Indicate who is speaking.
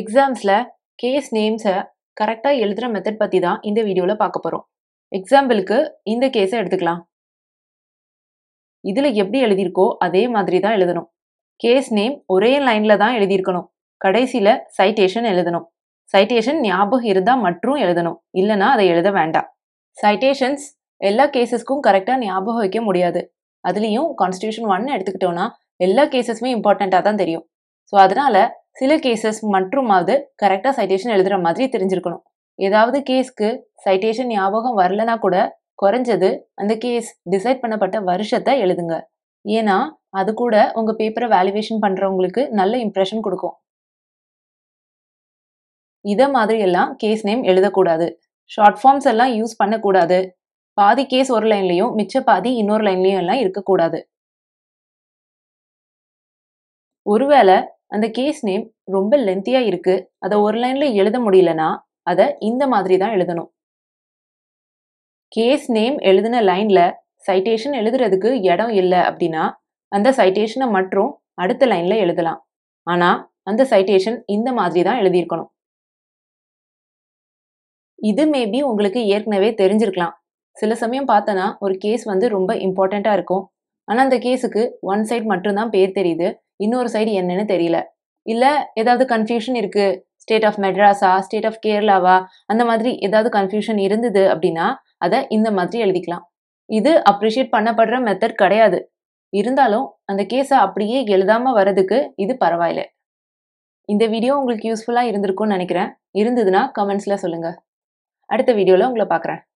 Speaker 1: எக்ஸாம்ஸில் case நேம்ஸை கரெக்டாக எழுதுகிற method பற்றி தான் இந்த வீடியோவில் பார்க்க போகிறோம் எக்ஸாம்பிளுக்கு இந்த கேஸை எடுத்துக்கலாம் இதில் எப்படி எழுதியிருக்கோ அதே மாதிரி தான் எழுதணும் கேஸ் நேம் ஒரே லைனில் தான் எழுதியிருக்கணும் கடைசியில் சைட்டேஷன் எழுதணும் சைட்டேஷன் ஞாபகம் இருந்தால் மற்றும் எழுதணும் இல்லைனா அதை எழுத வேண்டாம் சைட்டேஷன்ஸ் எல்லா கேசஸ்க்கும் கரெக்டாக ஞாபகம் வைக்க முடியாது அதுலேயும் கான்ஸ்டியூஷன் ஒன்று எடுத்துக்கிட்டோன்னா எல்லா கேசஸுமே இம்பார்ட்டண்ட்டாக தான் தெரியும் ஸோ அதனால் சில கேசஸ் அது கரெக்டாக சைட்டேஷன் எழுதுகிற மாதிரி தெரிஞ்சிருக்கணும் ஏதாவது கேஸ்க்கு சைட்டேஷன் ஞாபகம் வரலனா கூட குறைஞ்சது அந்த கேஸ் டிசைட் பண்ணப்பட்ட வருஷத்தை எழுதுங்க ஏன்னா அது கூட உங்கள் பேப்பரை வேல்யூவேஷன் பண்ணுறவங்களுக்கு நல்ல இம்ப்ரெஷன் கொடுக்கும் இதை மாதிரி எல்லாம் கேஸ் நேம் எழுதக்கூடாது ஷார்ட் ஃபார்ம்ஸ் எல்லாம் யூஸ் பண்ணக்கூடாது பாதி கேஸ் ஒரு லைன்லேயும் மிச்ச பாதி இன்னொரு லைன்லேயும் எல்லாம் இருக்கக்கூடாது ஒருவேளை அந்த கேஸ் நேம் ரொம்ப லென்த்தியாக இருக்குது அதை ஒரு லைனில் எழுத முடியலனா அதை இந்த மாதிரி தான் எழுதணும் கேஸ் நேம் எழுதின லைனில் சைட்டேஷன் எழுதுறதுக்கு இடம் இல்லை அப்படின்னா அந்த சைட்டேஷனை மற்றும் அடுத்த லைனில் எழுதலாம் ஆனால் அந்த சைட்டேஷன் இந்த மாதிரி தான் எழுதியிருக்கணும் இது மேபி உங்களுக்கு ஏற்கனவே தெரிஞ்சிருக்கலாம் சில சமயம் பார்த்தோன்னா ஒரு கேஸ் வந்து ரொம்ப இம்பார்ட்டண்ட்டாக இருக்கும் ஆனால் அந்த கேஸுக்கு ஒன் சைட் மட்டும்தான் பேர் தெரியுது இன்னொரு சைடு என்னன்னு தெரியல இல்லை ஏதாவது கன்ஃபியூஷன் இருக்குது ஸ்டேட் ஆஃப் மெட்ராஸா ஸ்டேட் ஆஃப் கேரளாவா அந்த மாதிரி ஏதாவது கன்ஃபியூஷன் இருந்தது அப்படின்னா அதை இந்த மாதிரி எழுதிக்கலாம் இது அப்ரிஷியேட் பண்ணப்படுற மெத்தட் கிடையாது இருந்தாலும் அந்த கேஸை அப்படியே எழுதாமல் வரதுக்கு இது பரவாயில்ல இந்த வீடியோ உங்களுக்கு யூஸ்ஃபுல்லாக இருந்திருக்கும்னு நினைக்கிறேன் இருந்ததுன்னா கமெண்ட்ஸில் சொல்லுங்கள் அடுத்த வீடியோவில் உங்களை பார்க்குறேன்